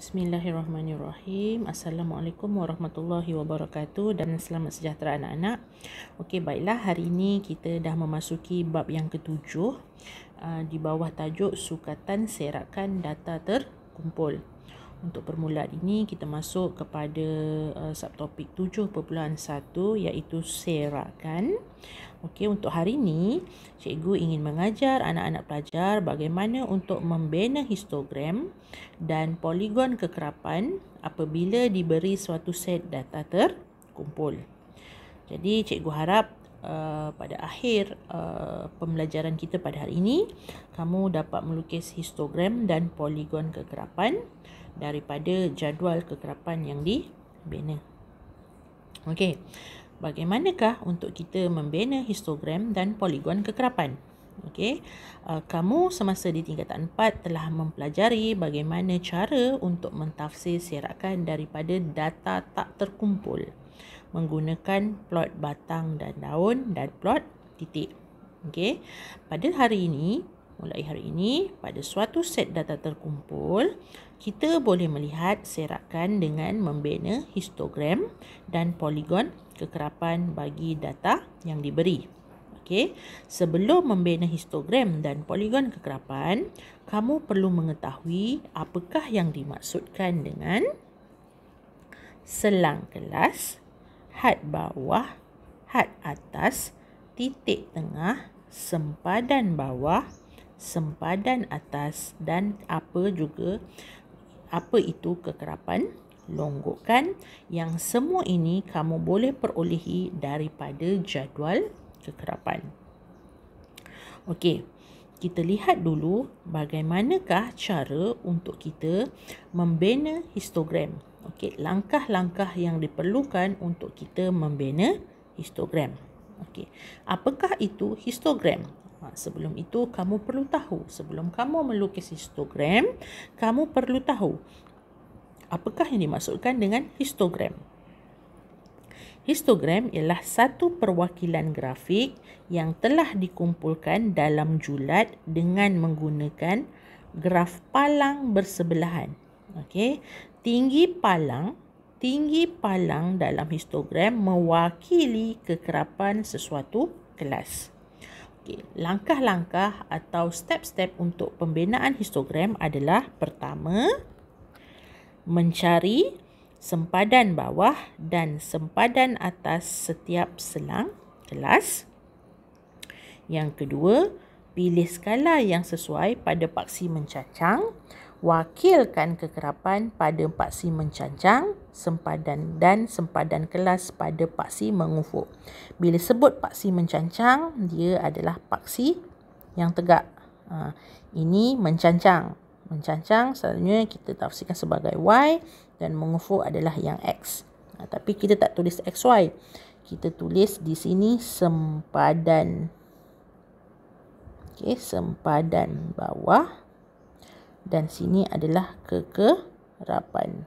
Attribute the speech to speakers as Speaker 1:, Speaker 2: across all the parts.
Speaker 1: Bismillahirrahmanirrahim. Assalamualaikum warahmatullahi wabarakatuh dan selamat sejahtera anak-anak. Okey, baiklah hari ini kita dah memasuki bab yang ketujuh uh, di bawah tajuk sukatan serakan data terkumpul. Untuk permulaan ini kita masuk kepada uh, subtopik 7.1 iaitu kan? Okey untuk hari ini cikgu ingin mengajar anak-anak pelajar bagaimana untuk membina histogram dan poligon kekerapan apabila diberi suatu set data terkumpul. Jadi cikgu harap uh, pada akhir uh, pembelajaran kita pada hari ini kamu dapat melukis histogram dan poligon kekerapan daripada jadual kekerapan yang dibina. Okey. Bagaimanakah untuk kita membina histogram dan poligon kekerapan? Okey. Uh, kamu semasa di tingkatan 4 telah mempelajari bagaimana cara untuk mentafsir serakan daripada data tak terkumpul menggunakan plot batang dan daun dan plot titik. Okey. Pada hari ini, mulai hari ini, pada suatu set data terkumpul, kita boleh melihat serakan dengan membina histogram dan poligon kekerapan bagi data yang diberi. okey? Sebelum membina histogram dan poligon kekerapan, kamu perlu mengetahui apakah yang dimaksudkan dengan selang kelas had bawah, had atas, titik tengah, sempadan bawah, sempadan atas dan apa juga apa itu kekerapan longgokan yang semua ini kamu boleh perolehi daripada jadual kekerapan. Okey kita lihat dulu bagaimanakah cara untuk kita membina histogram. Okey, langkah-langkah yang diperlukan untuk kita membina histogram. Okey. Apakah itu histogram? Ha, sebelum itu kamu perlu tahu, sebelum kamu melukis histogram, kamu perlu tahu apakah yang dimaksudkan dengan histogram. Histogram ialah satu perwakilan grafik yang telah dikumpulkan dalam julat dengan menggunakan graf palang bersebelahan. Okey, tinggi palang, tinggi palang dalam histogram mewakili kekerapan sesuatu kelas. Okey, langkah-langkah atau step-step untuk pembinaan histogram adalah pertama mencari sempadan bawah dan sempadan atas setiap selang kelas. Yang kedua, pilih skala yang sesuai pada paksi mencacang. Wakilkan kekerapan pada paksi mencancang, sempadan dan sempadan kelas pada paksi mengufuk. Bila sebut paksi mencancang, dia adalah paksi yang tegak. Ha, ini mencancang. Mencancang selalunya kita tafsirkan sebagai Y dan mengufu adalah yang X. Ha, tapi kita tak tulis XY. Kita tulis di sini sempadan. Okey, sempadan bawah. Dan sini adalah kekerapan.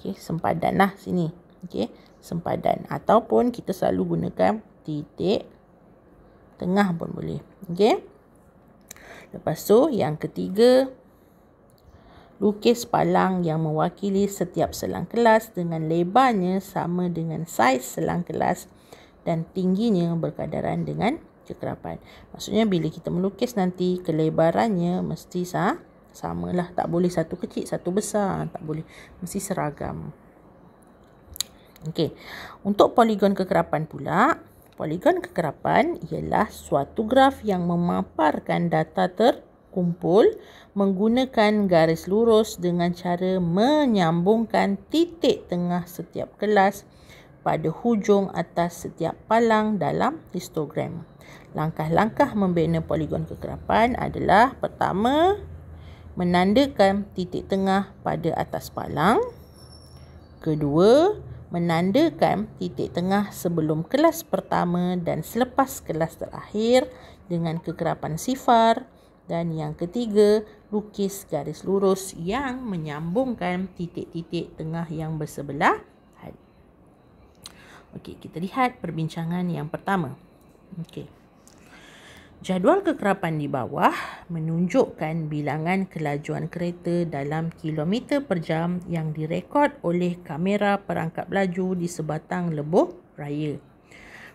Speaker 1: Okey, sempadan lah sini. Okey, sempadan. Ataupun kita selalu gunakan titik tengah pun boleh. Okey. Lepas tu yang ketiga lukis palang yang mewakili setiap selang kelas dengan lebarnya sama dengan saiz selang kelas dan tingginya berkadaran dengan kekerapan. Maksudnya bila kita melukis nanti kelebarannya mesti sah, sama lah. Tak boleh satu kecil, satu besar. Tak boleh. Mesti seragam. Okey. Untuk poligon kekerapan pula, poligon kekerapan ialah suatu graf yang memaparkan data ter kumpul menggunakan garis lurus dengan cara menyambungkan titik tengah setiap kelas pada hujung atas setiap palang dalam histogram. Langkah-langkah membina poligon kekerapan adalah pertama, menandakan titik tengah pada atas palang. Kedua, menandakan titik tengah sebelum kelas pertama dan selepas kelas terakhir dengan kekerapan sifar 0.5 dan yang ketiga lukis garis lurus yang menyambungkan titik-titik tengah yang bersebelah Okey, kita lihat perbincangan yang pertama. Okey. Jadual kekerapan di bawah menunjukkan bilangan kelajuan kereta dalam kilometer per jam yang direkod oleh kamera perangkap laju di sebatang lebuh raya.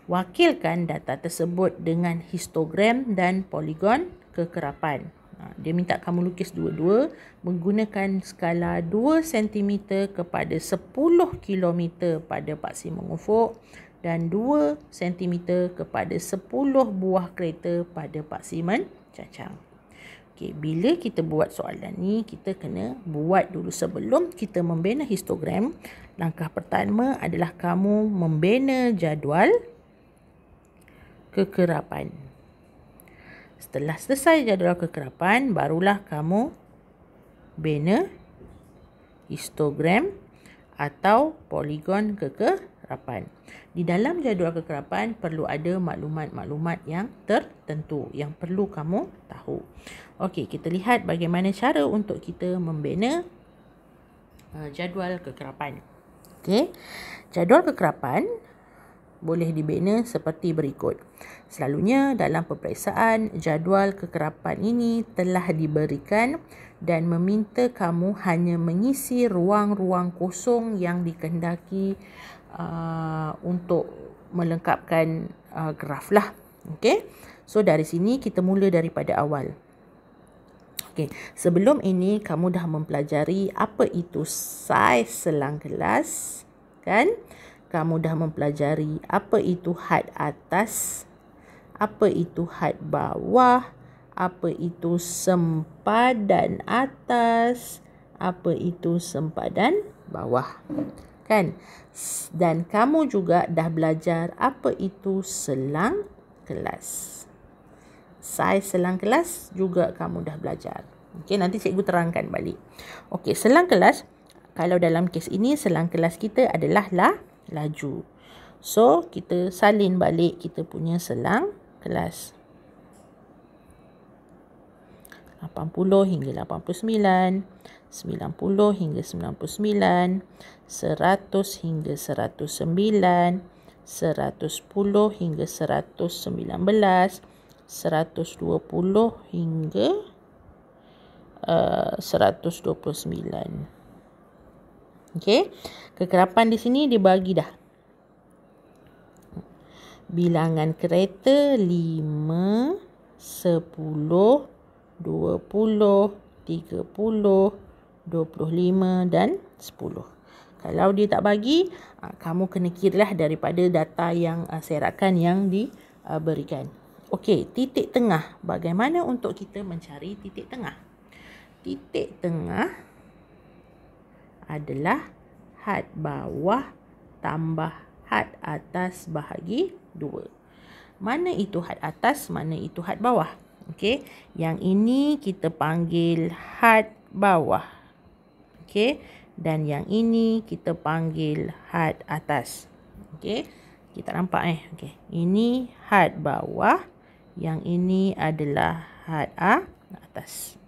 Speaker 1: Wakilkan data tersebut dengan histogram dan poligon kekerapan. Ha, dia minta kamu lukis dua-dua menggunakan skala 2 cm kepada 10 km pada paksi mengufuk dan 2 cm kepada 10 buah kereta pada paksi mencacang. Okay, bila kita buat soalan ni, kita kena buat dulu sebelum kita membina histogram. Langkah pertama adalah kamu membina jadual kekerapan. Setelah selesai jadual kekerapan, barulah kamu bina histogram atau poligon kekerapan. Di dalam jadual kekerapan perlu ada maklumat-maklumat yang tertentu yang perlu kamu tahu. Okey, kita lihat bagaimana cara untuk kita membina uh, jadual kekerapan. Okey. Jadual kekerapan boleh dibina seperti berikut. Selalunya dalam peperiksaan, jadual kekerapan ini telah diberikan dan meminta kamu hanya mengisi ruang-ruang kosong yang dikendaki uh, untuk melengkapkan uh, graf lah. Okay? So dari sini kita mula daripada awal. Okay. Sebelum ini kamu dah mempelajari apa itu saiz selang gelas kan? kamu dah mempelajari apa itu had atas, apa itu had bawah, apa itu sempadan atas, apa itu sempadan bawah. Kan? Dan kamu juga dah belajar apa itu selang kelas. Saiz selang kelas juga kamu dah belajar. Okey, nanti cikgu terangkan balik. Okey, selang kelas kalau dalam kes ini selang kelas kita adalah lah laju. So, kita salin balik kita punya selang kelas. 80 hingga 89, 90 hingga 99, 100 hingga 109, 110 hingga 119, 120 hingga eh, uh, 129. Okey. Kekerapan di sini dia bagi dah. Bilangan kereta 5, 10, 20, 30, 25 dan 10. Kalau dia tak bagi, ah, kamu kena kira lah daripada data yang ah, serakan yang diberikan. Ah, Okey, titik tengah. Bagaimana untuk kita mencari titik tengah? Titik tengah adalah had bawah tambah had atas bahagi 2. Mana itu had atas, mana itu had bawah. Okey, yang ini kita panggil had bawah. Okey, dan yang ini kita panggil had atas. Okey, kita nampak eh. Okey, ini had bawah, yang ini adalah had A atas.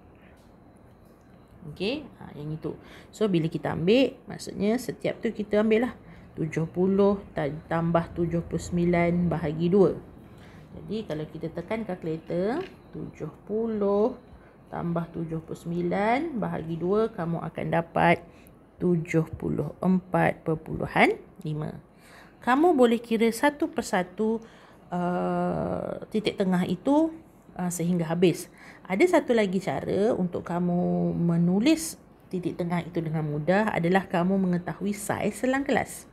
Speaker 1: Okay. Ha, yang itu. So, bila kita ambil, maksudnya setiap tu kita ambil lah. 70 tambah 79 bahagi 2. Jadi, kalau kita tekan kalkulator, 70 tambah 79 bahagi 2, kamu akan dapat 74.5. Kamu boleh kira satu persatu uh, titik tengah itu uh, sehingga habis. Ada satu lagi cara untuk kamu menulis titik tengah itu dengan mudah adalah kamu mengetahui saiz selang kelas.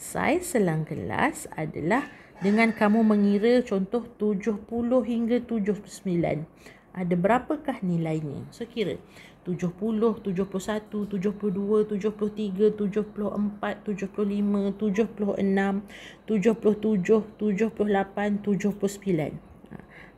Speaker 1: Saiz selang kelas adalah dengan kamu mengira contoh 70 hingga 79. Ada berapakah nilainya? So kira 70, 71, 72, 73, 74, 75, 76, 77, 78, 79.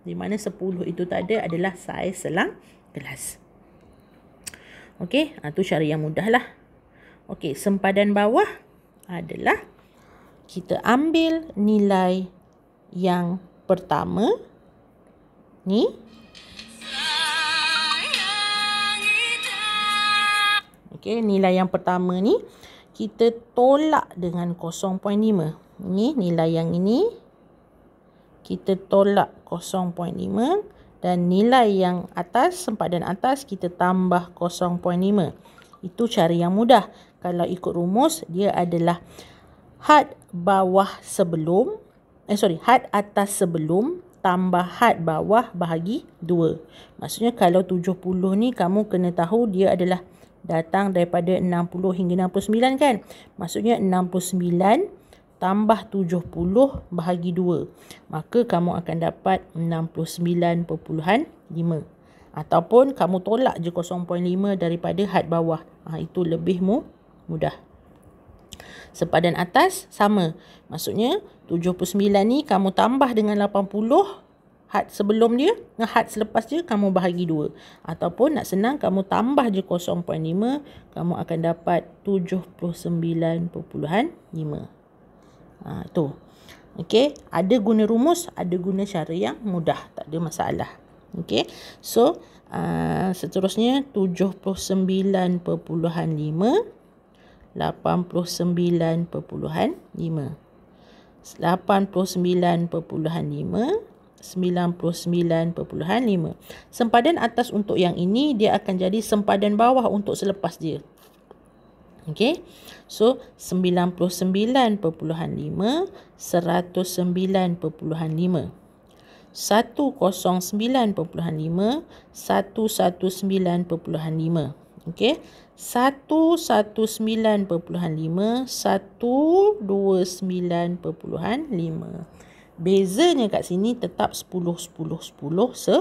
Speaker 1: Di mana 10 itu tak ada adalah saiz selang gelas. Okey, itu ha, cara yang mudah lah. Okey, sempadan bawah adalah kita ambil nilai yang pertama ni. Okey, nilai yang pertama ni kita tolak dengan 0.5. Ni nilai yang ini kita tolak 0.5 dan nilai yang atas sempadan atas kita tambah 0.5 itu cara yang mudah kalau ikut rumus dia adalah had bawah sebelum eh sorry had atas sebelum tambah had bawah bahagi 2 maksudnya kalau 70 ni kamu kena tahu dia adalah datang daripada 60 hingga 69 kan maksudnya 69 tambah 70 bahagi 2 maka kamu akan dapat 69.5 ataupun kamu tolak je 0.5 daripada had bawah ha, itu lebih mu mudah sepadan atas sama maksudnya 79 ni kamu tambah dengan 80 had sebelum dia dengan had selepas dia kamu bahagi 2 ataupun nak senang kamu tambah je 0.5 kamu akan dapat 79.5 ha, tu okey ada guna rumus ada guna cara yang mudah tak ada masalah okey so uh, seterusnya 79.5 89.5 sempadan atas untuk yang ini dia akan jadi sempadan bawah untuk selepas dia Okay, So 99 109 109.5 119.5 119.5 119.5 119.5 119.5 119.5 Bezanya kat sini tetap 10, 10, 10, 10.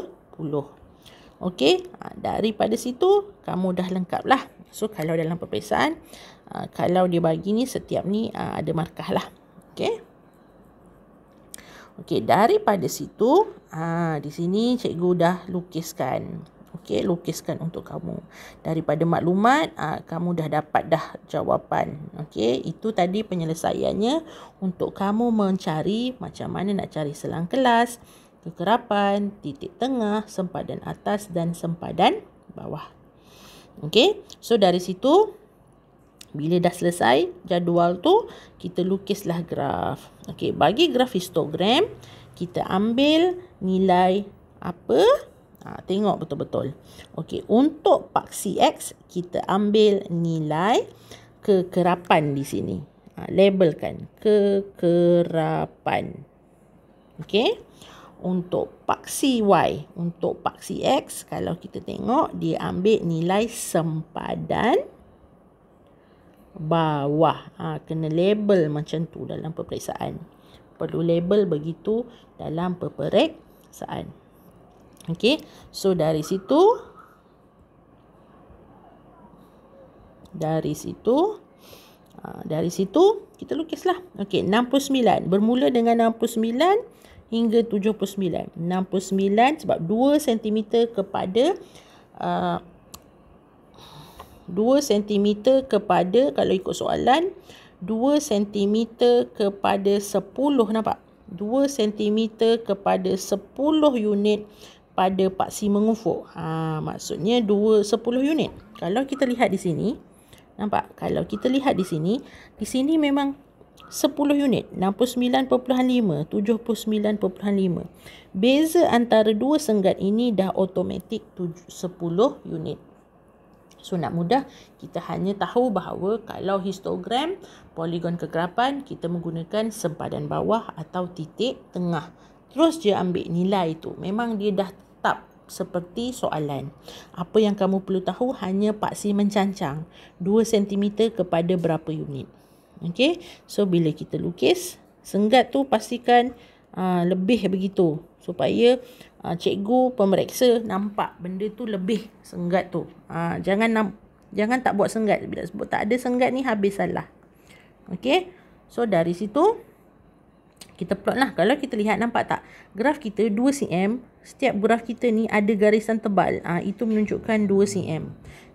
Speaker 1: Okey, ha, daripada situ kamu dah lengkaplah. lah. So kalau dalam peperiksaan uh, kalau dia bagi ni setiap ni uh, ada markah lah. Okay Okey, daripada situ uh, di sini cikgu dah lukiskan. okay lukiskan untuk kamu. Daripada maklumat uh, kamu dah dapat dah jawapan. okay? itu tadi penyelesaiannya untuk kamu mencari macam mana nak cari selang kelas kekerapan, titik tengah, sempadan atas dan sempadan bawah. Okay. So dari situ. Bila dah selesai jadual tu. Kita lukislah graf. Okay. Bagi graf histogram. Kita ambil nilai apa. Ha, tengok betul-betul. Okay. Untuk paksi X. Kita ambil nilai kekerapan di sini. Ha, labelkan. Kekerapan. Okay untuk paksi Y. Untuk paksi X, kalau kita tengok, dia ambil nilai sempadan bawah. Ha, kena label macam tu dalam peperiksaan. Perlu label begitu dalam peperiksaan. Okay, so dari situ dari situ ha, dari situ kita lukislah. Okay, 69 bermula dengan 69 hingga 79 69 sebab 2 cm kepada uh, 2 cm kepada kalau ikut soalan 2 cm kepada 10 nampak 2 cm kepada 10 unit pada paksi mengufuk. Ha, maksudnya 2 10 unit. Kalau kita lihat di sini, nampak? Kalau kita lihat di sini, di sini memang 10 unit 69.5 79.5 beza antara dua senggat ini dah automatik 10 unit so nak mudah kita hanya tahu bahawa kalau histogram poligon kekerapan kita menggunakan sempadan bawah atau titik tengah terus je ambil nilai itu memang dia dah tetap seperti soalan. Apa yang kamu perlu tahu hanya paksi mencancang 2 cm kepada berapa unit. Okay. So, bila kita lukis, senggat tu pastikan uh, lebih begitu. Supaya uh, cikgu pemeriksa nampak benda tu lebih senggat tu. Uh, jangan jangan tak buat senggat. Bila sebut tak ada senggat ni habis salah. Okay. So, dari situ, kita plot lah. Kalau kita lihat nampak tak? Graf kita 2 cm. Setiap graf kita ni ada garisan tebal. Uh, itu menunjukkan 2 cm.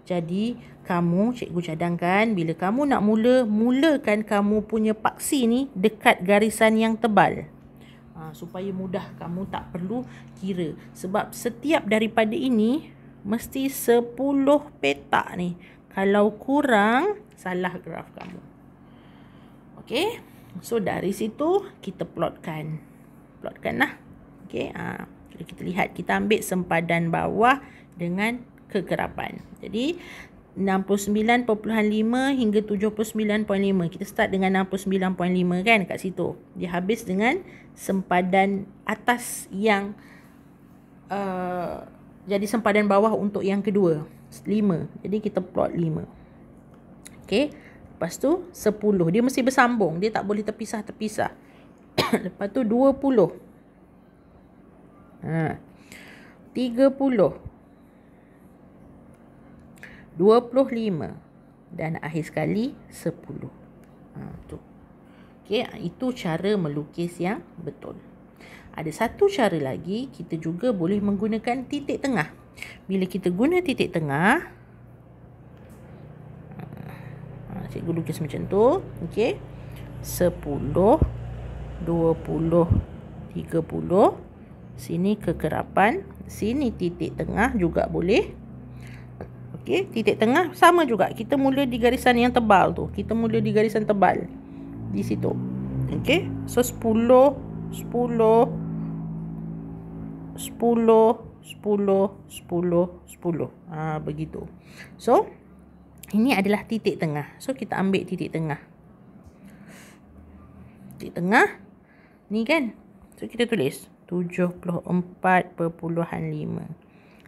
Speaker 1: Jadi kamu cikgu cadangkan bila kamu nak mula, mulakan kamu punya paksi ni dekat garisan yang tebal. Ha, supaya mudah kamu tak perlu kira. Sebab setiap daripada ini mesti 10 petak ni. Kalau kurang, salah graf kamu. okey So dari situ kita plotkan. Plotkan lah. Okay. Ha. kita lihat kita ambil sempadan bawah dengan kekerapan. Jadi 69.5 hingga 79.5. Kita start dengan 69.5 kan kat situ. Dia habis dengan sempadan atas yang uh, jadi sempadan bawah untuk yang kedua. 5. Jadi kita plot 5. Okay. Lepas tu 10. Dia mesti bersambung. Dia tak boleh terpisah-terpisah. Lepas tu 20. Ha. 30. 25 dan akhir sekali 10. Ha, tu. Okey, itu cara melukis yang betul. Ada satu cara lagi, kita juga boleh menggunakan titik tengah. Bila kita guna titik tengah, ha, ha cikgu lukis macam tu, okey. 10, 20, 30, 30 sini kekerapan sini titik tengah juga boleh Okey, titik tengah sama juga. Kita mula di garisan yang tebal tu. Kita mula di garisan tebal. Di situ. Okey. So 10 10 10 10 10 10. Ah ha, begitu. So ini adalah titik tengah. So kita ambil titik tengah. Titik tengah ni kan. So kita tulis 74.5.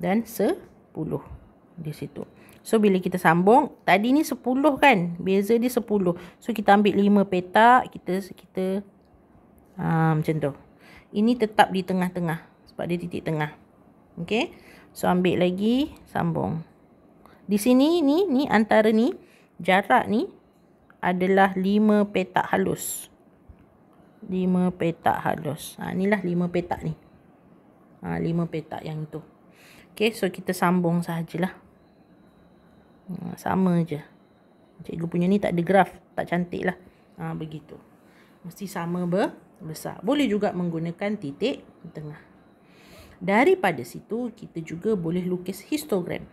Speaker 1: dan 10 di situ. So bila kita sambung, tadi ni 10 kan? Beza dia 10. So kita ambil 5 petak, kita kita aa, ah, macam tu. Ini tetap di tengah-tengah sebab dia titik tengah. Okey. So ambil lagi, sambung. Di sini ni ni antara ni jarak ni adalah 5 petak halus. 5 petak halus. Ah inilah 5 petak ni. Ah 5 petak yang itu. Okey, so kita sambung sajalah. Hmm, sama je. Cikgu punya ni tak ada graf, tak cantik lah. Ha, begitu. Mesti sama ber besar. Boleh juga menggunakan titik tengah. Daripada situ, kita juga boleh lukis histogram.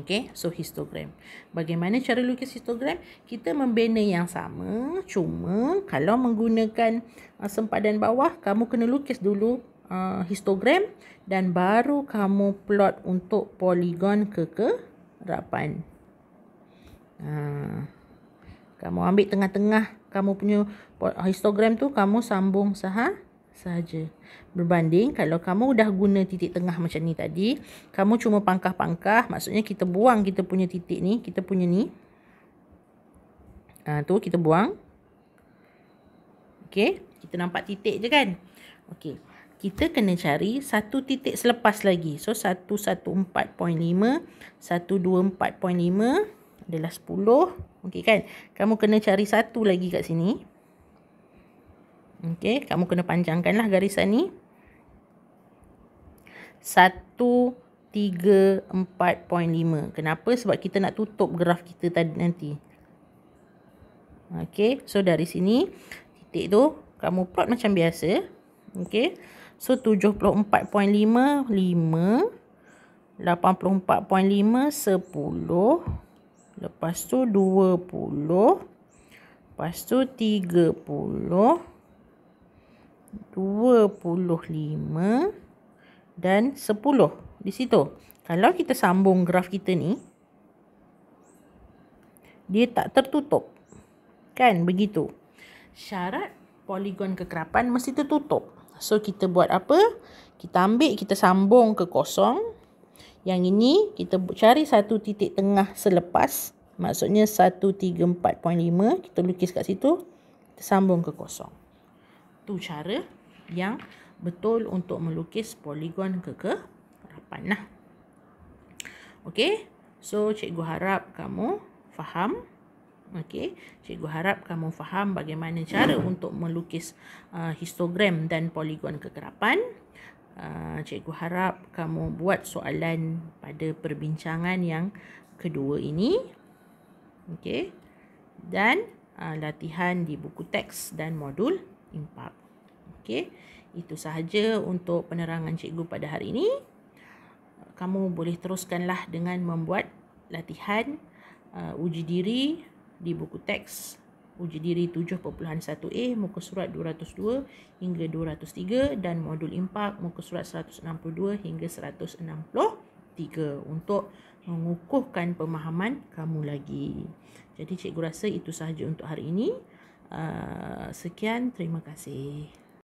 Speaker 1: Okey, so histogram. Bagaimana cara lukis histogram? Kita membina yang sama, cuma kalau menggunakan uh, sempadan bawah, kamu kena lukis dulu Uh, histogram dan baru kamu plot untuk poligon kekerapan. Ha, kamu ambil tengah-tengah kamu punya histogram tu kamu sambung sahaja saja berbanding kalau kamu dah guna titik tengah macam ni tadi kamu cuma pangkah-pangkah maksudnya kita buang kita punya titik ni kita punya ni ah ha, tu kita buang okey kita nampak titik je kan okey kita kena cari satu titik selepas lagi. So 114.5, 124.5 adalah 10. Okey kan? Kamu kena cari satu lagi kat sini. Okey, kamu kena panjangkanlah garisan ni. 134.5. Kenapa? Sebab kita nak tutup graf kita tadi nanti. Okey, so dari sini titik tu kamu plot macam biasa. Okey. So 74.5 5 84.5 10 Lepas tu 20 Lepas tu 30 25 Dan 10 Di situ Kalau kita sambung graf kita ni Dia tak tertutup Kan begitu Syarat poligon kekerapan mesti tertutup So kita buat apa? Kita ambil kita sambung ke kosong. Yang ini kita cari satu titik tengah selepas. Maksudnya 134.5. Kita lukis kat situ. Kita sambung ke kosong. Tu cara yang betul untuk melukis poligon ke ke lah. Okay. So cikgu harap kamu Faham. Okey, cikgu harap kamu faham bagaimana cara hmm. untuk melukis uh, histogram dan poligon kekerapan. Uh, cikgu harap kamu buat soalan pada perbincangan yang kedua ini. Okey. Dan uh, latihan di buku teks dan modul impak. Okey. Itu sahaja untuk penerangan cikgu pada hari ini. Kamu boleh teruskanlah dengan membuat latihan uh, uji diri di buku teks uji diri 7.1A muka surat 202 hingga 203 dan modul impak muka surat 162 hingga 163 untuk mengukuhkan pemahaman kamu lagi. Jadi cikgu rasa itu sahaja untuk hari ini. Uh, sekian, terima kasih.